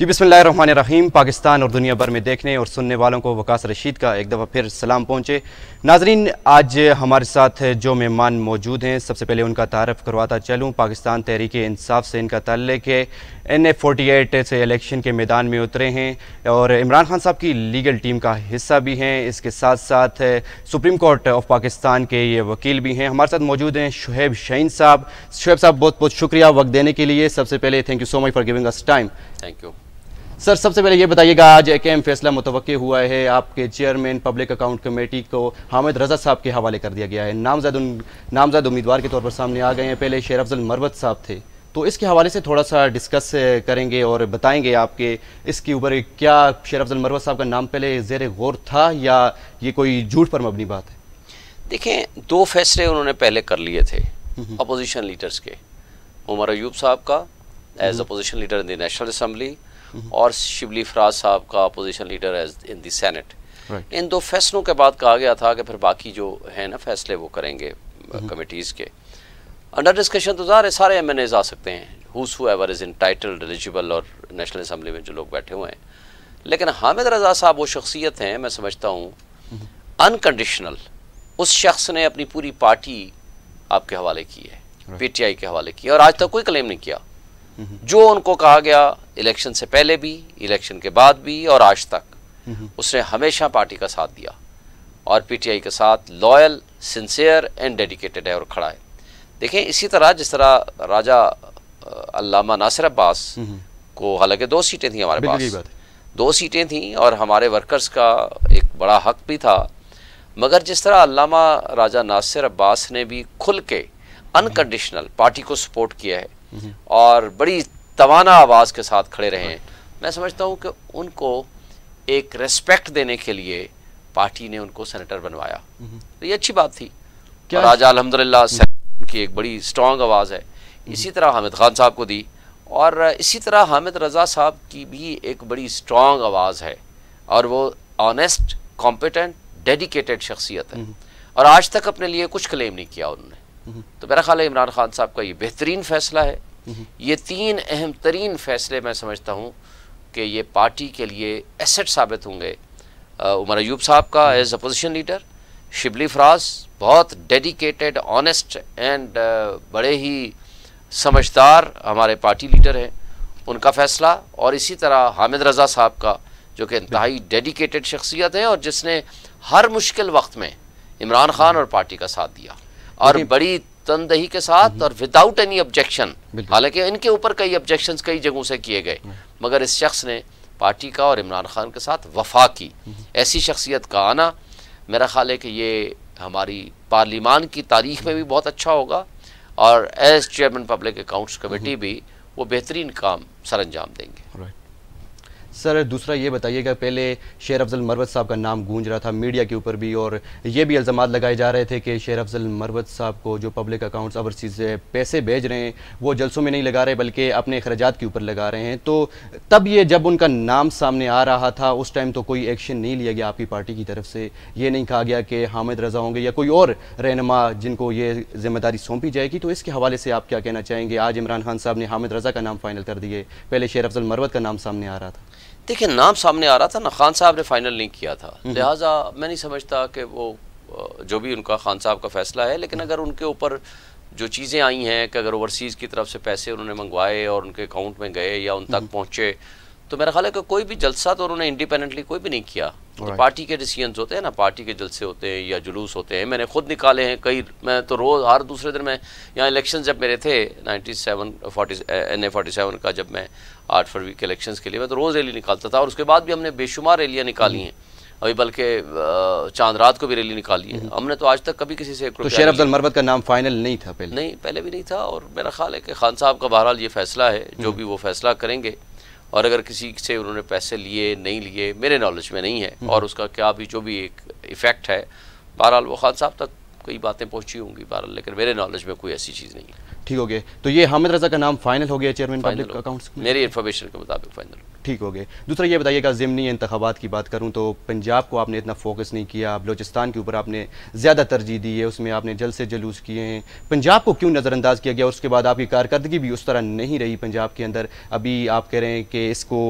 जी बसमिल रहीम पाकिस्तान और दुनिया भर में देखने और सुनने वालों को वकास रशीद का एक दफ़ा फिर सलाम पहुँचे नाजरीन आज हमारे साथ जो मेहमान मौजूद हैं सबसे पहले उनका तारफ़ करवाता चलूँ पाकिस्तान तहरीक इंसाफ से इनका तल्लक है एन एफ फोर्टी एट से इलेक्शन के मैदान में उतरे हैं और इमरान खान साहब की लीगल टीम का हिस्सा भी हैं इसके साथ साथ सुप्रीम कोर्ट ऑफ पाकिस्तान के ये वकील भी हैं हमारे साथ मौजूद हैं शुहेब शहीन साहब शुहेब साहब बहुत बहुत शुक्रिया वक्त देने के लिए सबसे पहले thank you so much for giving us time thank you sir सबसे पहले ये बताइएगा आज एक अहम फैसला मुतव हुआ है आपके चेयरमैन पब्लिक अकाउंट कमेटी को हामिद रजा साहब के हवाले कर दिया गया है नामजद नामजद उम्मीदवार के तौर पर सामने आ गए हैं पहले शेर अफजल मरवत साहब थे तो इसके हवाले से थोड़ा सा डिस्कस करेंगे और बताएंगे आपके इसके ऊपर क्या शेर अफजल मरवत साहब का नाम पहले जेर गौर था या ये कोई झूठ पर मबनी बात है देखें दो फैसले उन्होंने पहले कर लिए थे अपोजिशन लीडर्स के उमर अयूब साहब का as opposition leader in the national assembly Mm-hmm. और शिवली फराज साहब का opposition leader as in the senate इन दो फैसलों के बाद कहा गया था कि फिर बाकी जो है ना फैसले वो करेंगे कमेटीज़ mm-hmm. के अंडर डिस्कशन तो ज़ाहिर है सारे एम एन एज आ सकते हैं whosoever is entitled eligible और नेशनल असम्बली में जो लोग बैठे हुए हैं लेकिन हामिद रजा साहब वो शख्सियत हैं मैं समझता हूँ अनकंडीशनल mm-hmm. उस शख्स ने अपनी पूरी पार्टी आपके हवाले की है पी टी आई के हवाले की है और आज तक कोई क्लेम नहीं किया जो उनको कहा गया इलेक्शन से पहले भी इलेक्शन के बाद भी और आज तक उसने हमेशा पार्टी का साथ दिया और पीटीआई के साथ लॉयल सिंसियर एंड डेडिकेटेड है और खड़ा है देखें इसी तरह जिस तरह राजा अल्लामा नासिर अब्बास को हालांकि दो सीटें थी हमारे पास दो सीटें थीं और हमारे वर्कर्स का एक बड़ा हक भी था मगर जिस तरह अल्लामा राजा नासिर अब्बास ने भी खुल के अनकंडीशनल पार्टी को सपोर्ट किया है और बड़ी तवाना आवाज़ के साथ खड़े रहे हैं मैं समझता हूँ कि उनको एक रेस्पेक्ट देने के लिए पार्टी ने उनको सेनेटर बनवाया हम्म। तो ये अच्छी बात थी क्या और आज अलहमदिल्ला की एक बड़ी स्ट्रॉन्ग आवाज़ है हम्म। इसी तरह हामिद खान साहब को दी और इसी तरह हामिद रज़ा साहब की भी एक बड़ी स्ट्रॉन्ग आवाज़ है और वो ऑनेस्ट कॉम्पिटेंट डेडिकेटेड शख्सियत है हम्म। और आज तक अपने लिए कुछ क्लेम नहीं किया उन्होंने तो मेरा ख्याल है इमरान खान साहब का ये बेहतरीन फैसला है ये तीन अहम तरीन फैसले मैं समझता हूँ कि ये पार्टी के लिए एसेट साबित होंगे उमर अयूब साहब का as opposition leader Shibli Faraz बहुत डेडिकेटेड ऑनेस्ट एंड बड़े ही समझदार हमारे पार्टी लीडर हैं उनका फैसला और इसी तरह हामिद रज़ा साहब का जो कि इंतहाई डेडिकेटेड शख्सियत है और जिसने हर मुश्किल वक्त में इमरान खान और पार्टी का साथ दिया और बड़ी तनदही के साथ और विदाउट एनी ऑब्जेक्शन हालांकि इनके ऊपर कई ऑब्जेक्शन कई जगहों से किए गए मगर इस शख्स ने पार्टी का और इमरान खान के साथ वफा की ऐसी शख्सियत का आना मेरा ख्याल है कि ये हमारी पार्लिमान की तारीख में भी बहुत अच्छा होगा और as chairman public accounts committee भी वो बेहतरीन काम सर अंजाम देंगे सर दूसरा ये बताइएगा पहले शेर अफजल मरवत साहब का नाम गूंज रहा था मीडिया के ऊपर भी और ये भी इल्ज़ाम लगाए जा रहे थे कि शेर अफजल मरवत साहब को जो पब्लिक अकाउंट्स ओवरसीज़ पैसे भेज रहे हैं वो जलसों में नहीं लगा रहे बल्कि अपने अखराज के ऊपर लगा रहे हैं तो तब ये जब उनका नाम सामने आ रहा था उस टाइम तो कोई एक्शन नहीं लिया गया आपकी पार्टी की तरफ से ये नहीं कहा गया कि हामिद रजा होंगे या कोई और रहनमा जिनको ये जिम्मेदारी सौंपी जाएगी तो इसके हवाले से आप क्या कहना चाहेंगे आज इमरान खान साहब ने हामिद रजा का नाम फाइनल कर दिए पहले शेर अफजल मरवत का नाम सामने आ रहा था देखिए नाम सामने आ रहा था ना खान साहब ने फाइनल नहीं किया था हम्म। लिहाजा मैं नहीं समझता कि वो जो भी उनका खान साहब का फैसला है लेकिन अगर उनके ऊपर जो चीज़ें आई हैं कि अगर ओवरसीज़ की तरफ से पैसे उन्होंने मंगवाए और उनके अकाउंट में गए या उन तक हम्म। पहुँचे तो मेरा ख्याल है कि कोई भी जलसा तो उन्होंने इंडिपेंडेंटली कोई भी नहीं किया तो पार्टी के डिसीजन होते हैं ना पार्टी के जलसे होते हैं या जुलूस होते हैं मैंने खुद निकाले हैं कई मैं तो रोज़ हर दूसरे दिन मैं यहाँ इलेक्शन जब मेरे थे ninety seven forty N A forty seven का जब मैं आठ फरवरी के इलेक्शन के लिए मैं तो रोज़ रैली निकालता था और उसके बाद भी हमने बेशुमार रैलियाँ निकाली हम्म। हैं अभी बल्कि चांद रात को भी रैली निकाली है हम्म। हमने तो आज तक कभी किसी से तो शेर अफजल मरबत का नाम फाइनल नहीं था पहले नहीं पहले भी नहीं था और मेरा ख्याल है कि खान साहब का बहरहाल ये फैसला है जो हम्म। भी वो फैसला करेंगे और अगर किसी से उन्होंने पैसे लिए नहीं लिए मेरे नॉलेज में नहीं है हम्म। और उसका क्या भी जो भी एक इफ़ेक्ट है बहरहाल वो खान साहब तक कई बातें पहुंची होंगी बहरहाल लेकिन मेरे नॉलेज में कोई ऐसी चीज़ नहीं है ठीक हो गया तो ये हामिद रजा का नाम फाइनल हो गया चेयरमैन पब्लिक अकाउंट्स मेरी इन्फॉर्मेशन के मुताबिक फाइनल हो ठीक हो गए दूसरा ये बताइएगा जिमनी इंतबात की बात करूँ तो पंजाब को आपने इतना फोकस नहीं किया बलोचिस्तान के ऊपर आपने ज़्यादा तरजीह दी है उसमें आपने जल से जलूस किए हैं पंजाब को क्यों नज़रअंदाज किया गया और उसके बाद आपकी कारकर्दगी भी उस तरह नहीं रही पंजाब के अंदर अभी आप कह रहे हैं कि इसको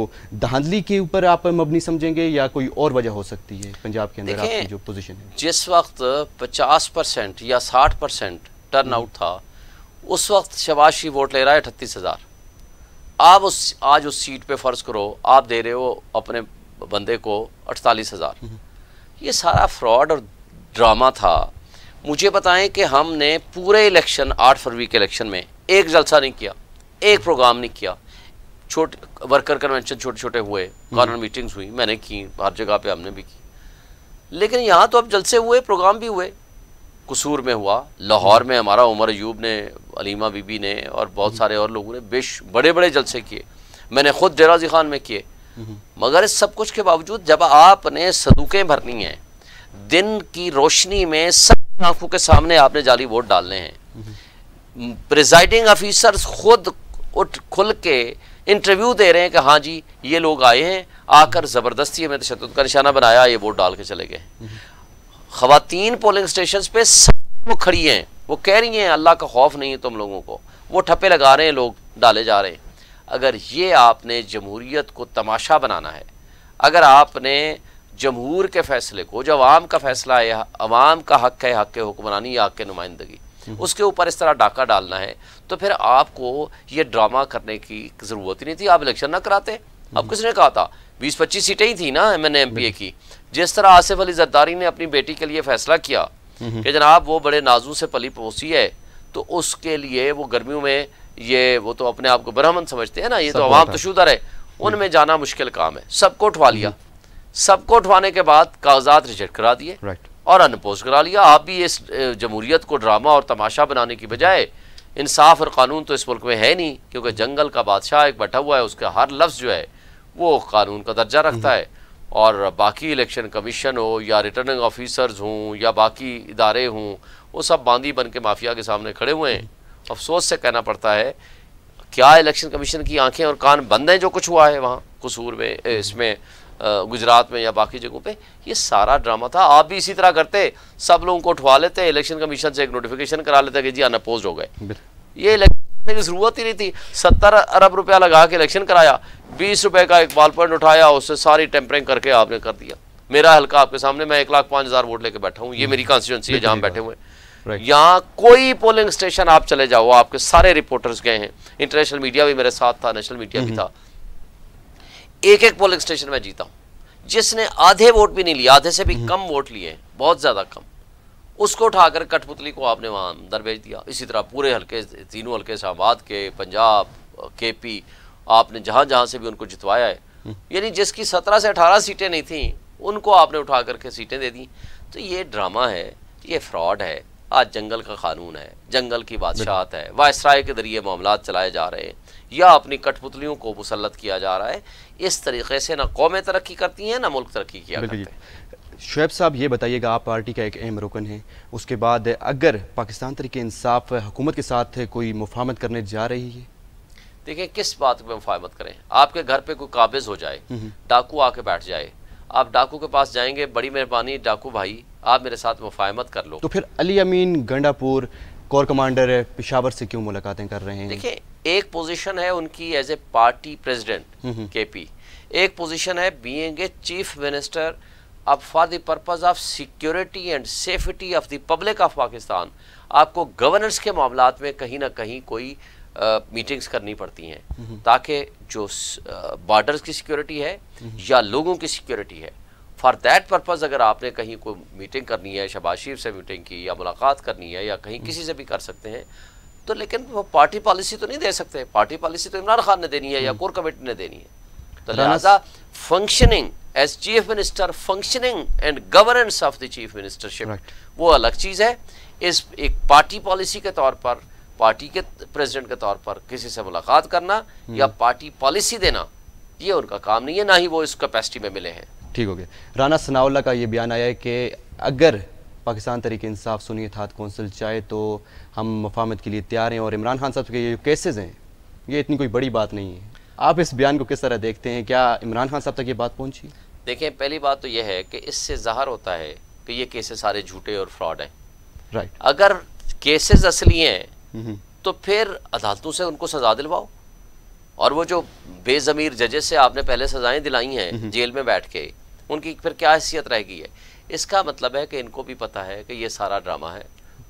धांधली के ऊपर आप मबनी समझेंगे या कोई और वजह हो सकती है पंजाब के अंदर आपकी जो पोजिशन है जिस वक्त पचास परसेंट या साठ परसेंट टर्न आउट था उस वक्त शबाशी वोट ले रहा है अठतीस हज़ार आप उस आज उस सीट पे फ़र्ज़ करो आप दे रहे हो अपने बंदे को अड़तालीस हज़ार हम्म। ये सारा फ्रॉड और ड्रामा था मुझे बताएं कि हमने पूरे इलेक्शन आठ फरवरी के इलेक्शन में एक जलसा नहीं किया एक प्रोग्राम नहीं किया छोटे वर्कर कन्वेंशन छोटे छोटे हुए कॉर्नर हम्म। मीटिंग्स हुई मैंने की हर जगह पे हमने भी की लेकिन यहाँ तो अब जलसे हुए प्रोग्राम भी हुए कसूर में हुआ लाहौर में हमारा उमर अयूब ने अलीमा बीबी ने और बहुत सारे और लोगों ने बेश बड़े बड़े जलसे किए मैंने ख़ुद डेराजी खान में किए हम्म। मगर इस सब कुछ के बावजूद जब आपने सदूकें भरनी हैं दिन की रोशनी में सब आंखों के सामने आपने जाली वोट डालने हैं हम्म। प्रिजाइडिंग ऑफिसर खुद उठ खुल के इंटरव्यू दे रहे हैं कि हाँ जी ये लोग आए हैं आकर ज़बरदस्ती हमें तशद का निशाना बनाया ये वोट डाल के चले गए हम्म। खातन पोलिंग स्टेशन पे वो खड़ी हैं वो कह रही हैं अल्लाह का खौफ नहीं है तुम लोगों को वो ठप्पे लगा रहे हैं लोग डाले जा रहे हैं अगर ये आपने जमहूरीत को तमाशा बनाना है अगर आपने जमहूर के फैसले को जो अवाम का फैसला है अवाम का हक है हक हुक्मरानी या हक नुमाइंदगी हम्म। उसके ऊपर इस तरह डाका डालना है तो फिर आपको ये ड्रामा करने की ज़रूरत ही नहीं थी आप इलेक्शन ना कराते अब हम्म। किसने कहा था बीस पच्चीस सीटें ही थी ना M N M P A हम्म। की जिस तरह आसिफ अली जरदारी ने अपनी बेटी के लिए फैसला किया हम्म। कि जनाब वो बड़े नाजू से पली पोसी है तो उसके लिए वो गर्मियों में ये वो तो अपने आप को ब्राह्मण समझते हैं ना ये तो आवाम तशुदर है हम्म। उनमें जाना मुश्किल काम है सबको उठवा लिया हम्म। सबको उठवाने के बाद कागजात रिजेक्ट करा दिए और अनपोज करा लिया आप भी इस जमहूरीत को ड्रामा और तमाशा बनाने की बजाय इंसाफ और कानून तो इस मुल्क में है नहीं क्योंकि जंगल का बादशाह एक बैठा हुआ है उसका हर लफ्ज़ जो है वो कानून का दर्जा रखता है और बाकी इलेक्शन कमीशन हो या रिटर्निंग ऑफिसर्स हों या बाकी इदारे हों वो सब बांदी बन के माफिया के सामने खड़े हुए हैं अफसोस से कहना पड़ता है क्या इलेक्शन कमीशन की आंखें और कान बंद हैं जो कुछ हुआ है वहाँ कसूर में इसमें गुजरात में या बाकी जगहों पे ये सारा ड्रामा था आप भी इसी तरह करते सब लोगों को उठवा लेते इलेक्शन कमीशन से एक नोटिफिकेशन करा लेते कि जी अनपोज हाँ, हो गए ये इलेक्शन की जरूरत ही नहीं थी सत्तर अरब रुपया लगा के इलेक्शन कराया बीस रुपए का एक बॉल पॉइंट उठाया उससे सारी टेम्परिंग करके आपने कर दिया मेरा हल्का आपके सामने मैं एक लाख पांच हज़ार वोट लेके बैठा हूँ ये मेरी कॉन्स्टिट्यूंसी है जहां बैठे हुए यहाँ कोई पोलिंग स्टेशन आप चले जाओ आपके सारे रिपोर्टर्स गए हैं इंटरनेशनल मीडिया भी मेरे साथ था नेशनल मीडिया भी था एक एक पोलिंग स्टेशन में जीता हूँ जिसने आधे वोट भी नहीं लिए आधे से भी कम वोट लिए बहुत ज़्यादा कम उसको उठाकर कठपुतली को आपने वहां अंदर भेज दिया इसी तरह पूरे हल्के तीनों हल्के इस्लामाबाद के पंजाब केपी आपने जहाँ जहाँ से भी उनको जितवाया है यानी जिसकी सत्रह से अठारह सीटें नहीं थी उनको आपने उठा करके सीटें दे दी तो ये ड्रामा है ये फ्रॉड है आज जंगल का कानून है जंगल की बादशाहत है वायसराय के जरिए मामला चलाए जा रहे हैं या अपनी कठपुतलियों को मुसलत किया जा रहा है इस तरीके से ना कौमें तरक्की करती हैं ना मुल्क तरक्की किया शुब शुएब साहब ये बताइएगा आप पार्टी का एक अहम रुकन है उसके बाद अगर पाकिस्तान तरीके इंसाफ हुकूमत के साथ कोई मुफामत करने जा रही है देखिए किस बात पे मुफाहमत करें आपके घर पे कोई काबिज हो जाए हम्म, हम्म। डाकू आके बैठ जाए आप डाकू के पास जाएंगे बड़ी मेहरबानी डाकू भाई आप मेरे साथ मुफाहमत कर लो तो फिर अली अमीन गंडापुर कोर कमांडर है पिशावर से क्यों मुलाकातें कर रहे हैं देखिए एक पोजीशन है उनकी as a party president K P position है बीइंग ए चीफ मिनिस्टर अब for the purpose of security and safety of the public of Pakistan आपको गवर्नर्स के मामला में कहीं ना कहीं कोई मीटिंग्स करनी पड़ती हैं ताकि जो बॉर्डर्स की सिक्योरिटी है या लोगों की सिक्योरिटी है फॉर दैट पर्पज़ अगर आपने कहीं कोई मीटिंग करनी है शबाज शरीफ से मीटिंग की या मुलाकात करनी है या कहीं किसी से भी कर सकते हैं तो लेकिन वो पार्टी पॉलिसी तो नहीं दे सकते पार्टी पॉलिसी तो इमरान खान ने देनी है या हम्म। कोर कमेटी ने देनी है तो लिहाजा functioning as chief minister functioning and governance of the chief ministership वो अलग चीज़ है इस एक पार्टी पॉलिसी के तौर पर पार्टी के प्रेसिडेंट के तौर पर किसी से मुलाकात करना हम्म। या पार्टी पॉलिसी देना ये उनका काम नहीं है ना ही वो इस कैपेसिटी में मिले हैं ठीक हो गया राना सनाउल्ला का ये बयान आया है कि अगर पाकिस्तान तरीके इंसाफ सुनिए था कौंसिल चाहे तो हम मफामत के लिए तैयार हैं और इमरान खान साहब के ये केसेज़ हैं ये इतनी कोई बड़ी बात नहीं है आप इस बयान को किस तरह देखते हैं क्या इमरान खान साहब तक ये बात पहुँची देखें पहली बात तो यह है कि इससे ज़ाहर होता है कि ये केसेस सारे झूठे और फ्रॉड हैं राइट right. अगर केसेस असली हैं तो फिर अदालतों से उनको सजा दिलवाओ और वो जो बेज़मीर जजेस से आपने पहले सजाएं दिलाई हैं हम्म। जेल में बैठ के उनकी फिर क्या हैसियत रह गई है इसका मतलब है कि इनको भी पता है कि ये सारा ड्रामा है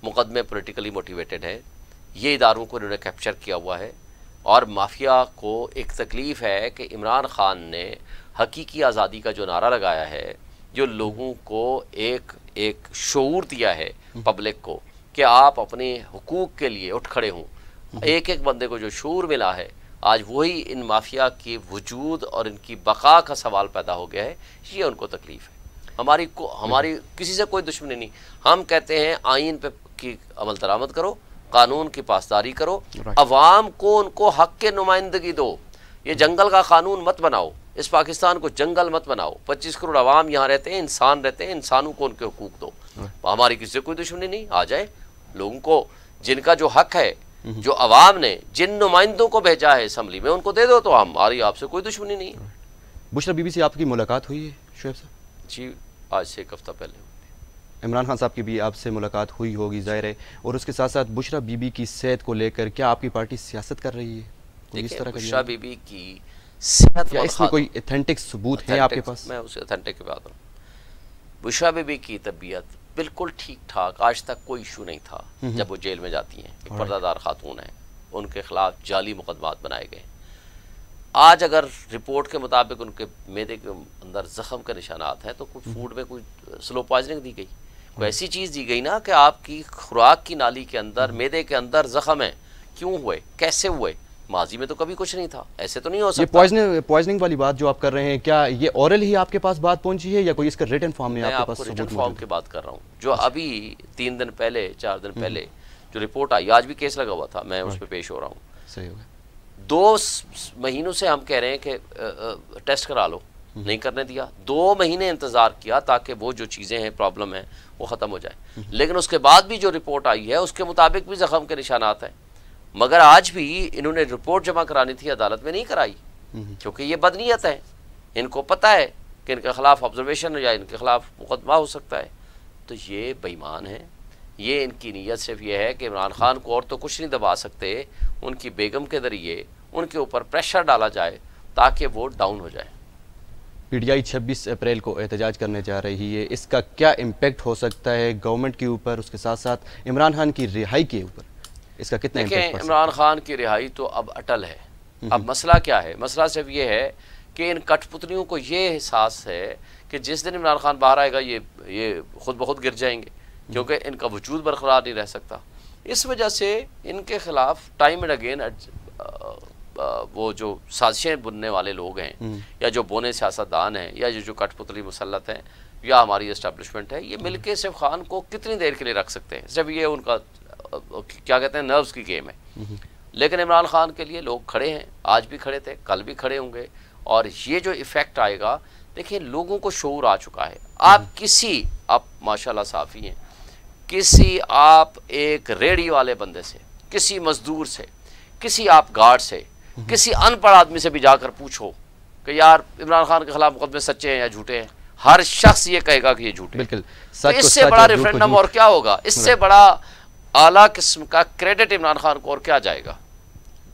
मुकदमे पोलिटिकली मोटिवेटेड हैं ये इदारों को इन्होंने कैप्चर किया हुआ है और माफिया को एक तकलीफ़ है कि इमरान ख़ान ने हकीकी आज़ादी का जो नारा लगाया है जो लोगों को एक एक शूर दिया है हम्म। पब्लिक को कि आप अपने हकूक़ के लिए उठ खड़े हों एक एक बंदे को जो शूर मिला है आज वही इन माफिया के वजूद और इनकी बका का सवाल पैदा हो गया है ये उनको तकलीफ़ है हमारी को हमारी किसी से कोई दुश्मनी नहीं हम कहते हैं आइन पे की अमल दरामद करो कानून की पासदारी करो अवाम को उनको हक के नुमाइंदगी दो ये जंगल का कानून मत बनाओ इस पाकिस्तान को जंगल मत बनाओ पच्चीस करोड़ अवाम यहाँ रहते हैं इंसान रहते हैं इंसानों को उनके हकूक दो हमारी किसी से कोई दुश्मनी नहीं आ जाए लोगों को जिनका जो हक है हम्म। जो अवाम ने जिन नुमाइंदों को भेजा है असम्बली में उनको दे दो तो हमारी आपसे कोई दुश्मनी नहीं है बुशरा बीबी से आपकी मुलाकात हुई है शुएब साहब जी आज से एक हफ्ता पहले इमरान खान साहब की भी आपसे मुलाकात हुई होगी जाहिर है और उसके साथ साथ बुशरा बीबी की सेहत को लेकर क्या आपकी पार्टी सियासत कर रही है इस तरह बुशरा बीबी की इसमें कोई अथेंटिक सबूत है आपके पास मैं उसे अथेंटिक बुशरा बीबी की तबीयत बिल्कुल ठीक ठाक आज तक कोई इशू नहीं था जब वो जेल में जाती हैं एक पर्दादार खातून हैं उनके खिलाफ जाली मुकदमात बनाए गए आज अगर रिपोर्ट के मुताबिक उनके मेदे के अंदर जख्म के निशानात हैं तो कुछ हम्म। फूड में कुछ स्लो पॉइजनिंग दी गई कोई हम्म। ऐसी चीज़ दी गई ना कि आपकी खुराक की नाली के अंदर हम्म। मेदे के अंदर जख्म है क्यों हुए कैसे हुए माजी में तो कभी कुछ नहीं था ऐसे तो नहीं हो सकता ये पॉइजनिंग वाली बात जो आप कर रहे हैं क्या ये ओरल ही आपके पास बात पहुंची है या कोई इसका रिटर्न फॉर्म में आपके पास रिटर्न फॉर्म की बात कर रहा हूँ जो अच्छा। अभी तीन दिन पहले चार दिन हम्म। पहले जो रिपोर्ट आई आज भी केस लगा हुआ था मैं उस हाँ। पर पेश हो रहा हूँ सही होगा दो महीनों से हम कह रहे हैं कि टेस्ट करा लो हम्म। नहीं करने दिया दो महीने इंतज़ार किया ताकि वो जो चीज़ें हैं प्रॉब्लम है वो ख़त्म हो जाए हम्म। लेकिन उसके बाद भी जो रिपोर्ट आई है उसके मुताबिक भी जख्म के निशानात हैं मगर आज भी इन्होंने रिपोर्ट जमा करानी थी अदालत में नहीं कराई हम्म। क्योंकि ये बदनीत है इनको पता है कि इनके खिलाफ ऑब्जर्वेशन या इनके खिलाफ मुकदमा हो सकता है तो ये बेईमान है ये इनकी नीयत सिर्फ ये है कि इमरान खान को और तो कुछ नहीं दबा सकते उनकी बेगम के ज़रिए उनके ऊपर प्रेशर डाला जाए ताकि वो डाउन हो जाए आई 26 अप्रैल को एहतजाज करने जा रही है इसका क्या इम्पेक्ट हो सकता है गवर्नमेंट के ऊपर उसके साथ साथ इमरान खान की रिहाई के ऊपर इसका कितने देखें इमरान खान की रिहाई तो अब अटल है अब मसला क्या है मसला सिर्फ ये है कि इन कठपुतलियों को ये एहसास है कि जिस दिन इमरान खान बाहर आएगा ये ये खुद बहुत गिर जाएंगे हम्म। क्योंकि इनका वजूद बरकरार नहीं रह सकता इस वजह से इनके खिलाफ टाइम एंड अगेन वो जो साजिशें बुनने वाले लोग हैं हम्म। या जो बोने सियासतदान हैं या जो कठपुतली मुसलत हैं या हमारी इस्टबलिशमेंट है ये हम्म। मिलके सिर्फ खान को कितनी देर के लिए रख सकते हैं सिर्फ ये उनका क्या कहते हैं नर्व्स की गेम है लेकिन इमरान खान के लिए लोग खड़े हैं आज भी खड़े थे कल भी खड़े होंगे और ये जो इफ़ेक्ट आएगा देखिए लोगों को शोर आ चुका है आप किसी आप माशाल्लाह साफ़ी हैं किसी आप एक रेडी वाले बंदे से किसी मज़दूर से किसी आप गार्ड से किसी अनपढ़ आदमी से भी जाकर पूछो कि यार इमरान खान के खिलाफ मुकदमे सच्चे हैं या झूठे हैं हर शख्स ये कहेगा कि ये झूठे बिल्कुल तो इससे बड़ा रेफरेंडम और क्या होगा इससे बड़ा आला किस्म का क्रेडिट इमरान खान को और क्या जाएगा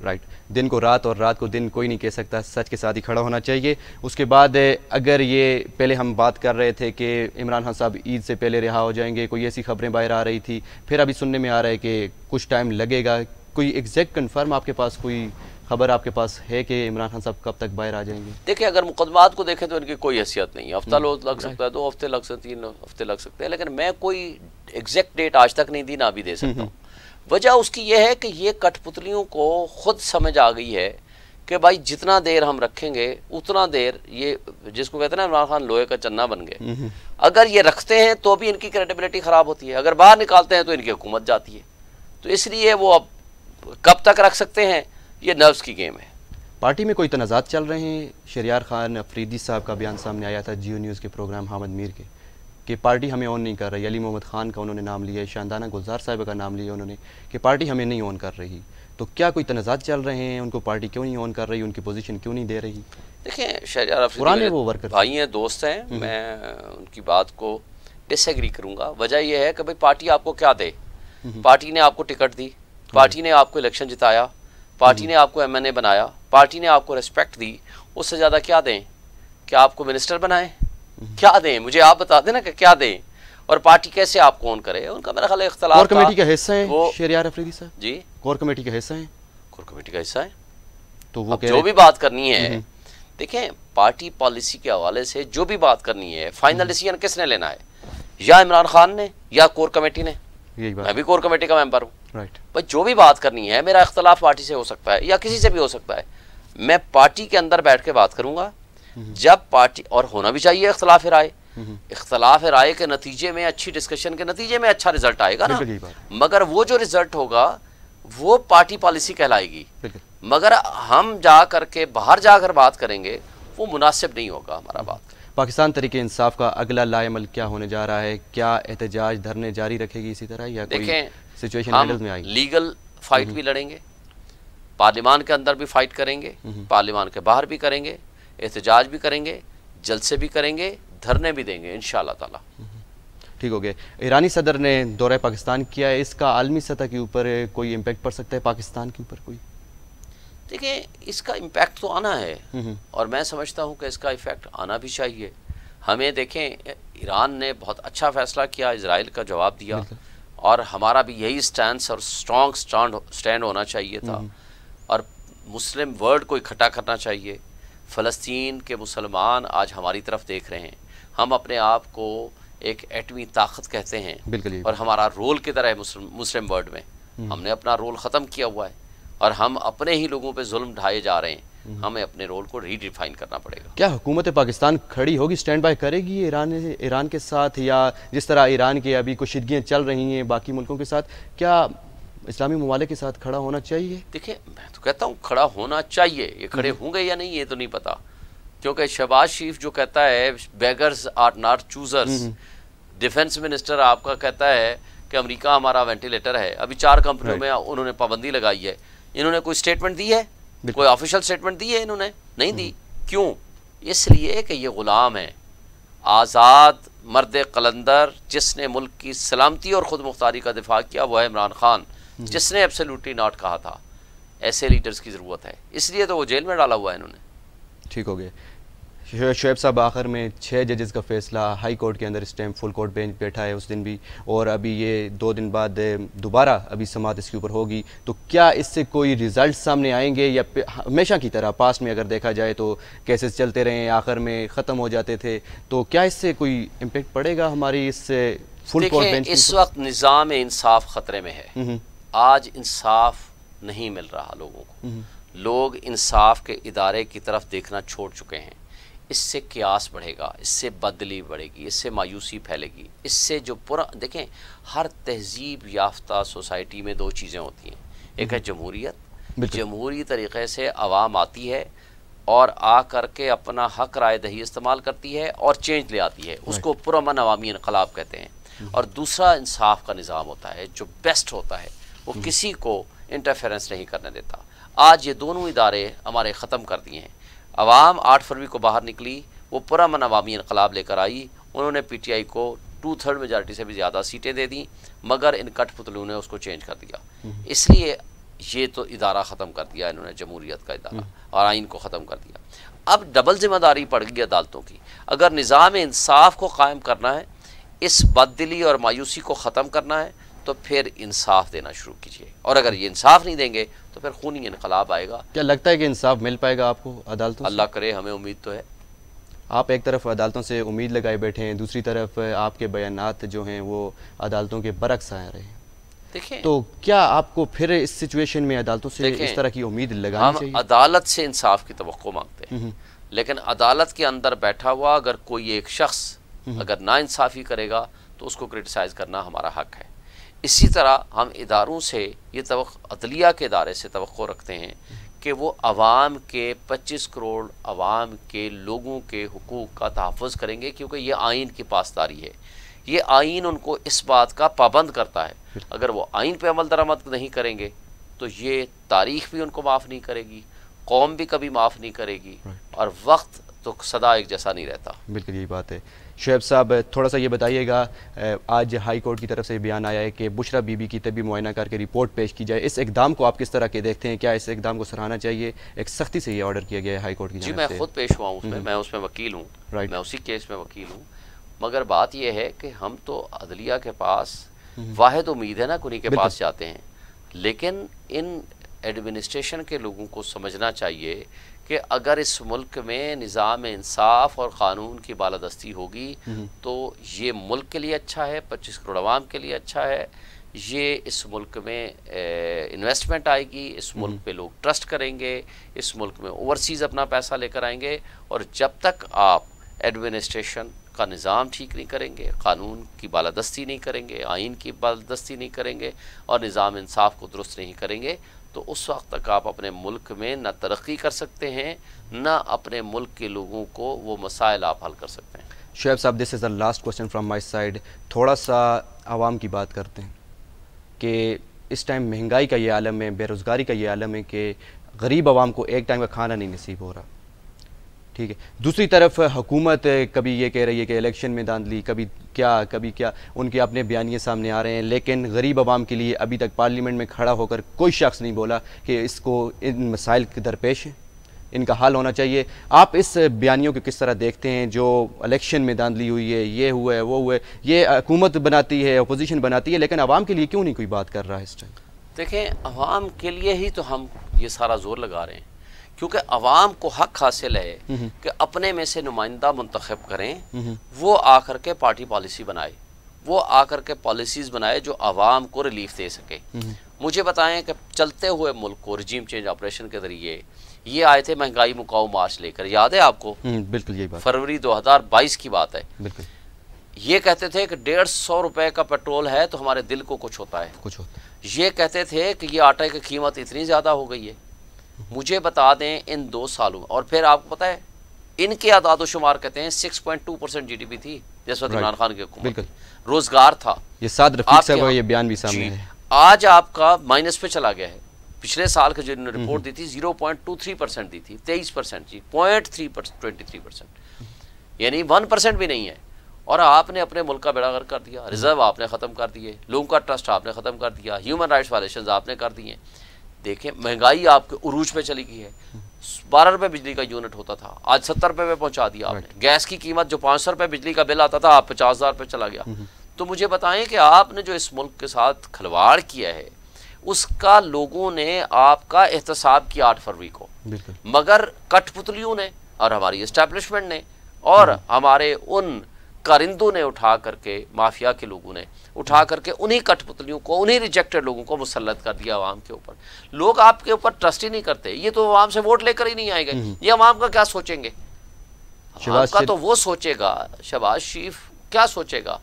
राइट दिन को रात और रात को दिन कोई नहीं कह सकता सच के साथ ही खड़ा होना चाहिए उसके बाद अगर ये पहले हम बात कर रहे थे कि इमरान खान साहब ईद से पहले रिहा हो जाएंगे कोई ऐसी खबरें बाहर आ रही थी फिर अभी सुनने में आ रहा है कि कुछ टाइम लगेगा कोई एग्जैक्ट कन्फर्म आपके पास कोई खबर आपके पास है कि इमरान खान साहब कब तक बाहर आ जाएंगे देखिए अगर मुकदमात को देखें तो इनकी कोई हैसियत नहीं है हफ्ता हम्म, लग सकता है दो हफ्ते लग सकते तीन हफ्ते लग सकते हैं लेकिन मैं कोई एग्जैक्ट डेट आज तक नहीं दी ना भी दे सकता हूँ वजह उसकी यह है कि ये कठपुतलियों को खुद समझ आ गई है कि भाई जितना देर हम रखेंगे उतना देर ये जिसको कहते हैं ना इमरान खान लोहे का चन्ना बन गए अगर ये रखते हैं तो भी इनकी क्रेडिबिलिटी ख़राब होती है अगर बाहर निकालते हैं तो इनकी हुकूमत जाती है तो इसलिए वो अब कब तक रख सकते हैं ये नर्व्स की गेम है पार्टी में कोई तनाजात चल रहे हैं शरियार खान अफरीदी साहब का बयान सामने आया था जियो न्यूज़ के प्रोग्राम हामद मीर के कि पार्टी हमें ऑन नहीं कर रही अली मोहम्मद ख़ान का उन्होंने नाम लिया शानदाना गुलजार साहब का नाम लिया उन्होंने कि पार्टी हमें नहीं ऑन कर रही तो क्या कोई तनाजात चल रहे हैं उनको पार्टी क्यों नहीं ऑन कर रही उनकी पोजीशन क्यों नहीं दे रही देखें पुराने वो वर्कर भाई हैं दोस्त हैं हम्म। मैं उनकी बात को डिसएग्री करूंगा वजह यह है कि भाई पार्टी आपको क्या दे हम्म। पार्टी ने आपको टिकट दी पार्टी हम्म। ने आपको इलेक्शन जिताया पार्टी ने आपको एम एन ए बनाया पार्टी ने आपको रिस्पेक्ट दी उससे ज़्यादा क्या दें क्या आपको मिनिस्टर बनाएं क्या दें मुझे आप बता देना कि क्या दें और पार्टी कैसे आप कौन करे उनका मेरा ख्याल इख्तलाफ कमेटी का हिस्सा है वो यार अफरीदी साहब जी कोर कमेटी का हिस्सा है कोर कमेटी का हिस्सा है तो वो जो भी बात करनी है हम्म। देखें पार्टी पॉलिसी के हवाले से जो भी बात करनी है फाइनल डिसीजन हम्म। किसने लेना है या इमरान खान ने या कोर कमेटी ने यही बात मैं भी कोर कमेटी का मेंबर हूँ राइट बस जो भी बात करनी है मेरा इख्तलाफ पार्टी से हो सकता है या किसी से भी हो सकता है मैं पार्टी के अंदर बैठ के बात करूंगा जब पार्टी और होना भी चाहिए इख्तलाफ राय हम्म। इख्तलाफ राय के नतीजे में अच्छी डिस्कशन के नतीजे में अच्छा रिजल्ट आएगा ना मगर वो जो रिजल्ट होगा वो पार्टी पॉलिसी कहलाएगी मगर हम जा करके बाहर जाकर बात करेंगे वो मुनासिब नहीं होगा हमारा बात पाकिस्तान तरीके इंसाफ का अगला लाएमल क्या होने जा रहा है क्या एहतजाज धरने जारी रखेगी इसी तरह या देखें सिचुएशन में आएगी लीगल फाइट हम्म। भी लड़ेंगे पार्लियामान के अंदर भी फाइट करेंगे हम्म। पार्लियामान के बाहर भी करेंगे एहतजाज भी करेंगे जलसे भी करेंगे धरने भी देंगे इन ताला हम्म, ठीक हो गए ईरानी सदर ने दौरा पाकिस्तान किया है इसका आलमी सतह के ऊपर कोई इम्पेक्ट पड़ सकता है पाकिस्तान के ऊपर कोई देखिए इसका इम्पेक्ट तो आना है हम्म, हम्म। और मैं समझता हूँ कि इसका इफ़ेक्ट आना भी चाहिए हमें देखें ईरान ने बहुत अच्छा फैसला किया इसराइल का जवाब दिया और हमारा भी यही स्टैंड और स्ट्रॉन्ग स्टैंड होना चाहिए था और मुस्लिम वर्ल्ड को इकट्ठा करना चाहिए फ़लस्तीन के मुसलमान आज हमारी तरफ देख रहे हैं हम अपने आप को एक एटमी ताकत कहते हैं बिल्कुल और हमारा रोल की तरह है मुस्लिम वर्ल्ड में हम्म। हमने अपना रोल ख़त्म किया हुआ है और हम अपने ही लोगों पे जुल्म ढाए जा रहे हैं हम्म। हमें अपने रोल को रीडिफाइन करना पड़ेगा क्या हुकूमत पाकिस्तान खड़ी होगी स्टैंड बाय करेगी ईरान ईरान के साथ या जिस तरह ईरान के अभी कुशिदगियाँ चल रही हैं बाकी मुल्कों के साथ क्या इस्लामी ममालिक के साथ खड़ा होना चाहिए देखिए मैं तो कहता हूँ खड़ा होना चाहिए ये खड़े हम्म। होंगे या नहीं ये तो नहीं पता क्योंकि शहबाज शरीफ जो कहता है beggars are not choosers defence minister आपका कहता है कि अमेरिका हमारा वेंटिलेटर है अभी चार कंपनियों में उन्होंने पाबंदी लगाई है इन्होंने कोई स्टेटमेंट दी है कोई ऑफिशियल स्टेटमेंट दी है इन्होंने नहीं दी हम्म। क्यों इसलिए कि ये ग़ुलाम है आज़ाद मर्द कलंदर जिसने मुल्क की सलामती और ख़ुद मुख्तारी का दिफा किया वह इमरान खान हम्म। जिसने एब्सोल्युटली नॉट कहा था ऐसे लीडर्स की ज़रूरत है इसलिए तो वो जेल में डाला हुआ है इन्होंने ठीक हो गया शुएब साहब आखिर में छः जजेस का फैसला हाई कोर्ट के अंदर इस टाइम फुल कोर्ट बेंच बैठा है उस दिन भी और अभी ये दो दिन बाद दोबारा अभी समात इसके ऊपर होगी तो क्या इससे कोई रिज़ल्ट सामने आएंगे या हाँ, हमेशा की तरह पास में अगर देखा जाए तो केसेस चलते रहे आखिर में ख़त्म हो जाते थे तो क्या इससे कोई इम्पेक्ट पड़ेगा हमारी इससे फुल कोर्ट बेंच इस वक्त निज़ाम इंसाफ ख़तरे में है हम्म, हम्म। आज इंसाफ नहीं मिल रहा लोगों को हम्म। लोग इंसाफ के इदारे की तरफ देखना छोड़ चुके हैं इससे क्यास बढ़ेगा इससे बदली बढ़ेगी इससे मायूसी फैलेगी इससे जो पुरा देखें हर तहजीब याफ्ता सोसाइटी में दो चीज़ें होती हैं एक है हम्म। जमहूरीत जमहूरी तरीक़े से आवाम आती है और आ करके अपना हक राय दही इस्तेमाल करती है और चेंज ले आती है उसको पुरमन अवामी इनकलाब कहते हैं हम्म। और दूसरा इंसाफ का निज़ाम होता है जो बेस्ट होता है वो हम्म। किसी को इंटरफेरेंस नहीं करने देता आज ये दोनों इदारे हमारे ख़त्म कर दिए हैं आवाम आठ फरवरी को बाहर निकली वो पुरान अवामी इनकलाब लेकर आई उन्होंने पी टी आई को टू थर्ड मेजार्टी से भी ज़्यादा सीटें दे दी मगर इन कठपुतलों ने उसको चेंज कर दिया हम्म। इसलिए ये तो इदारा ख़त्म कर दिया इन्होंने जमहूरीत का इदारा हम्म। और आइन को ख़त्म कर दिया अब डबल ज़िम्मेदारी पड़ गई अदालतों की अगर निज़ाम इंसाफ को कायम करना है इस बददिली और मायूसी को ख़त्म करना है तो फिर इंसाफ देना शुरू कीजिए और अगर ये इंसाफ नहीं देंगे तो फिर खूनी इनकलाब आएगा क्या लगता है कि इंसाफ मिल पाएगा आपको अदालतों अल्लाह करे हमें उम्मीद तो है आप एक तरफ अदालतों से उम्मीद लगाए बैठे हैं दूसरी तरफ आपके बयान जो हैं वो अदालतों के बरक्स आ रहे हैं देखिए तो क्या आपको फिर इस सिचुएशन में अदालतों से इस तरह की उम्मीद लगानी हम चाहिए? अदालत से इंसाफ की तो मांगते हैं हम्म। लेकिन अदालत के अंदर बैठा हुआ अगर कोई एक शख्स हम्म। अगर ना इंसाफी करेगा तो उसको क्रिटिसाइज़ करना हमारा हक है इसी तरह हम इदारों से ये तो अदलिया के इदारे से तो रखते हैं कि वो आवाम के 25 करोड़ आवाम के लोगों के हकूक़ का तहफ़ करेंगे क्योंकि ये आइन की पासदारी है ये आइन उनको इस बात का पाबंद करता है अगर वो आइन पर अमल दरामद नहीं करेंगे तो ये तारीख भी उनको माफ़ नहीं करेगी कौम भी कभी माफ़ नहीं करेगी और वक्त तो सदा एक जैसा नहीं रहता बिल्कुल यही बात है शुएब साहब थोड़ा सा ये बताइएगा आज हाई कोर्ट की तरफ से बयान आया है कि बुशरा बीबी की तबी मुआयना करके रिपोर्ट पेश की जाए इस इकदाम को आप किस तरह के देखते हैं क्या इस इकदाम को सराहना चाहिए एक सख्ती से ये ऑर्डर किया गया है हाई कोर्ट की जी मैं खुद पेश हुआ हूँ उसमें हम्म। मैं उसमें वकील हूँ राइट मैं उसी केस में वकील हूँ मगर बात यह है कि हम तो अदलिया के पास हम्म। वाहिद उम्मीद है ना कुनी के पास जाते हैं लेकिन इन एडमिनिस्ट्रेशन के लोगों को समझना चाहिए कि अगर इस मुल्क में निज़ाम इंसाफ और क़ानून की बालादस्ती होगी हम्म। तो ये मुल्क के लिए अच्छा है पच्चीस करोड़ आवाम के लिए अच्छा है ये इस मुल्क में इन्वेस्टमेंट आएगी इस हम्म। मुल्क पे लोग ट्रस्ट करेंगे इस मुल्क में ओवरसीज़ अपना पैसा लेकर आएंगे और जब तक आप एडमिनिस्ट्रेशन का निज़ाम ठीक नहीं करेंगे कानून की बालादस्ती नहीं करेंगे आइन की बालादस्ती नहीं करेंगे और निज़ाम इंसाफ को दुरुस्त नहीं करेंगे तो उस वक्त तक आप अपने मुल्क में ना तरक्की कर सकते हैं ना अपने मुल्क के लोगों को वो मसाइल आप हल कर सकते हैं शुएब साहब this is the last question from my side थोड़ा सा आवाम की बात करते हैं कि इस टाइम महंगाई का ये आलम है बेरोज़गारी का ये आलम है कि गरीब आवाम को एक टाइम का खाना नहीं नसीब हो रहा ठीक है दूसरी तरफ हुकूमत कभी ये कह रही है कि इलेक्शन में धांधली कभी क्या कभी क्या उनके अपने बयानिए सामने आ रहे हैं लेकिन गरीब आवाम के लिए अभी तक पार्लियामेंट में खड़ा होकर कोई शख्स नहीं बोला कि इसको इन मसाइल के दरपेश इनका हाल होना चाहिए आप इस बयानियों को किस तरह देखते हैं जो इलेक्शन में धांधली हुई है ये हुआ है वो हुआ है ये हुकूमत बनाती है अपोजिशन बनाती है लेकिन आवाम के लिए क्यों नहीं कोई बात कर रहा है इस टाइम देखें आवाम के लिए ही तो हम ये सारा जोर लगा रहे हैं क्योंकि अवाम को हक हासिल है हम्म। कि अपने में से नुमाइंदा मंतखब करें हम्म। वो आकर के पार्टी पॉलिसी बनाए वो आकर के पॉलिसीज बनाए जो अवाम को रिलीफ दे सके हम्म। मुझे बताएं कि चलते हुए मुल्क को रिजीम चेंज ऑपरेशन के जरिए ये आए थे महंगाई मुकाउ मार्च लेकर याद है आपको बिल्कुल यही बात फरवरी 2022 की बात है बिल्कुल ये कहते थे कि डेढ़ सौ रुपए का पेट्रोल है तो हमारे दिल को कुछ होता है कुछ होता है ये कहते थे कि ये आटे की कीमत इतनी ज़्यादा हो गई है मुझे बता दें इन दो सालों और फिर आपको पता है इनके आदाद शुमार कहते हैं 6.2 परसेंट जी थी जैसा इमरान खान की रोजगार था ये साथ ये बयान भी सामने है आज आपका माइनस पे चला गया है पिछले साल की जो हम्म, रिपोर्ट हम्म। दी थी 0.23 परसेंट दी थी 23 परसेंट जी point three twenty three percent यानी वन परसेंट भी नहीं है और आपने अपने मुल्क का बेड़ा कर दिया हम्म। रिजर्व आपने ख़त्म कर दिए लोगों का ट्रस्ट आपने ख़त्म कर दिया ह्यूमन राइट्स वायलेशन आपने कर दिए देखें महंगाई आपके उरूज पे चली गई है बारह रुपए बिजली का यूनिट होता था आज सत्तर रुपए में पहुंचा दिया आपने गैस की कीमत जो पांच सौ रुपए बिजली का बिल आता था आप पचास हज़ार रुपये चला गया हम्म। तो मुझे बताएं कि आपने जो इस मुल्क के साथ खिलवाड़ किया है उसका लोगों ने आपका एहतसाब किया आठ फरवरी को मगर कठपुतलियों ने और हमारी इस्टेब्लिशमेंट ने और हम्म। हमारे उन कारिंदों ने उठा करके माफिया के लोगों ने उठा करके उन्हीं कठपुतलियों को उन्हीं रिजेक्टेड लोगों को मुसलत कर दिया आवाम के ऊपर लोग आपके ऊपर ट्रस्ट ही नहीं करते ये तो आवाम से वोट लेकर ही नहीं आएंगे हम्म। ये आवाम का क्या सोचेंगे आपका तो वो सोचेगा शबाज शरीफ क्या सोचेगा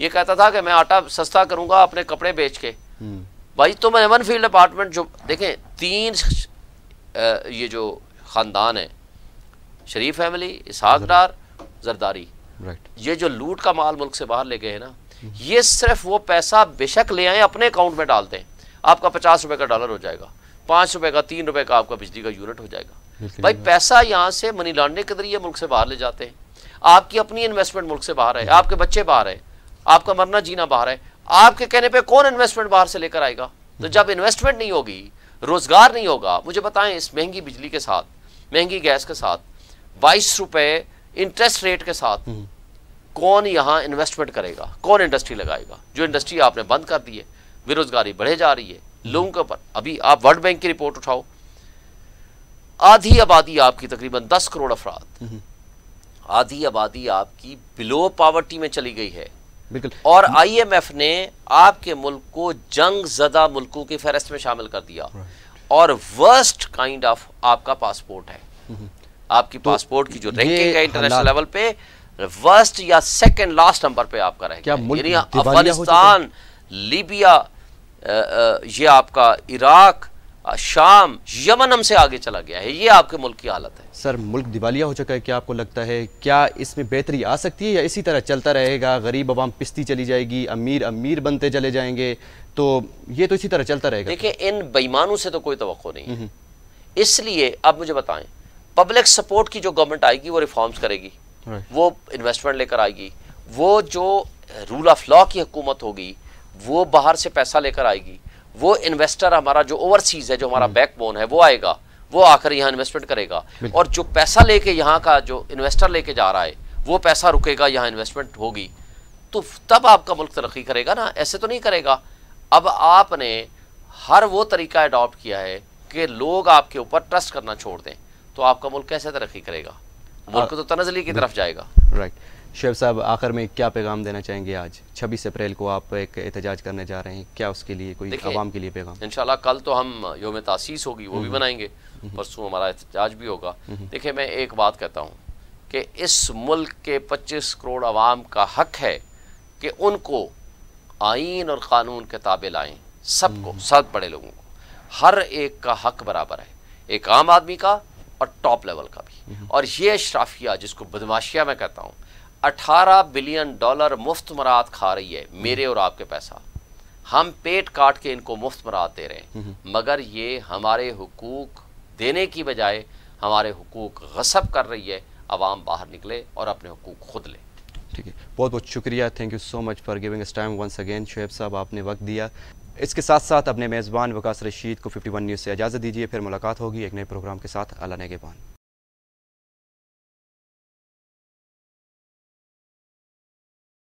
ये कहता था कि मैं आटा सस्ता करूंगा अपने कपड़े बेच के हम्म। भाई तो मैं वन फील्ड अपार्टमेंट जो देखें तीन ये जो ख़ानदान है शरीफ फैमिली इसहाकदार जरदारी right. ये जो लूट का माल मुल्क से बाहर ले गए हैं ना ये सिर्फ वो पैसा बेशक ले आए अपने अकाउंट में डाल दें आपका पचास रुपए का डॉलर हो जाएगा पांच रुपए का तीन रुपए का आपका बिजली का यूनिट हो जाएगा भाई पैसा यहाँ से मनी लॉन्ड्रिंग के जरिए मुल्क से बाहर ले जाते हैं आपकी अपनी इन्वेस्टमेंट मुल्क से बाहर है आपके बच्चे बाहर है आपका मरना जीना बाहर है आपके कहने पर कौन इन्वेस्टमेंट बाहर से लेकर आएगा तो जब इन्वेस्टमेंट नहीं होगी रोजगार नहीं होगा मुझे बताएं इस महंगी बिजली के साथ महंगी गैस के साथ बाईस रुपए इंटरेस्ट रेट के साथ हम्म। कौन यहाँ इन्वेस्टमेंट करेगा कौन इंडस्ट्री लगाएगा जो इंडस्ट्री आपने बंद कर दी है बेरोजगारी बढ़े जा रही है हम्म। लोगों के ऊपर अभी आप वर्ल्ड बैंक की रिपोर्ट उठाओ आधी आबादी आपकी तकरीबन दस करोड़ अफराद हम्म। आधी आबादी आपकी बिलो पावर्टी में चली गई है बिल्कुल और आईएमएफ ने आपके मुल्क को जंग जदा मुल्कों की फहरस्त में शामिल कर दिया और वर्स्ट काइंड ऑफ आपका पासपोर्ट है आपकी तो पासपोर्ट की जो रैंकिंग है इंटरनेशनल लेवल पे वर्स्ट या सेकंड लास्ट नंबर पे आपका रहेगा अफगानिस्तान लीबिया ये आपका इराक शाम यमन हमसे आगे चला गया है ये आपके मुल्क की हालत है सर मुल्क दिवालिया हो चुका है क्या आपको लगता है क्या इसमें बेहतरी आ सकती है या इसी तरह चलता रहेगा गरीब आवाम पिस्ती चली जाएगी अमीर अमीर बनते चले जाएंगे तो ये तो इसी तरह चलता रहेगा देखिए इन बेईमानों से तो कोई तो नहीं है हम्म। इसलिए अब मुझे बताएं पब्लिक सपोर्ट की जो गवर्नमेंट आएगी वो रिफॉर्म्स करेगी वो इन्वेस्टमेंट लेकर आएगी वो जो रूल ऑफ लॉ की हुकूमत होगी वो बाहर से पैसा लेकर आएगी वो इन्वेस्टर हमारा जो ओवरसीज है जो हमारा बैकबोन hmm. है वो आएगा वो आकर यहाँ इन्वेस्टमेंट करेगा और जो पैसा लेके यहाँ का जो इन्वेस्टर लेके जा रहा है वो पैसा रुकेगा यहाँ इन्वेस्टमेंट होगी तो तब आपका मुल्क तरक्की करेगा ना ऐसे तो नहीं करेगा अब आपने हर वो तरीका अडॉप्ट किया है कि लोग आपके ऊपर ट्रस्ट करना छोड़ दें तो आपका मुल्क कैसे तरक्की करेगा मुल्क तो तनजली की तरफ जाएगा राइट शेब साहब आखिर में क्या पैगाम देना चाहेंगे आज छब्बीस अप्रैल को आप एक एहतजाज करने जा रहे हैं क्या उसके लिए कोई आवाम के लिए पैगाम इन कल तो हम योम तासीस होगी वो भी बनाएंगे परसों हमारा एहतजाज भी होगा देखिए मैं एक बात कहता हूँ कि इस मुल्क के पच्चीस करोड़ आवाम का हक है कि उनको आइन और क़ानून के ताबे लाएँ सबको सब बड़े लोगों को हर एक का हक बराबर है एक आम आदमी का और टॉप लेवल का भी और ये अशराफिया जिसको बदमाशिया मैं कहता हूँ अठारह बिलियन डॉलर मुफ्त मरात खा रही है मेरे और आपके पैसा हम पेट काट के इनको मुफ्त मरात दे रहे हैं मगर ये हमारे हकूक देने की बजाय हमारे हकूक गसब कर रही है आवाम बाहर निकले और अपने हकूक खुद ले ठीक है बहुत बहुत शुक्रिया thank you so much for giving इस टाइम वंस अगेन शुएब साहब आपने वक्त दिया इसके साथ साथ अपने मेज़बान वकास रशीद को 51 न्यूज़ से इजाज़त दीजिए फिर मुलाकात होगी एक नए प्रोग्राम के साथ अला नगेबान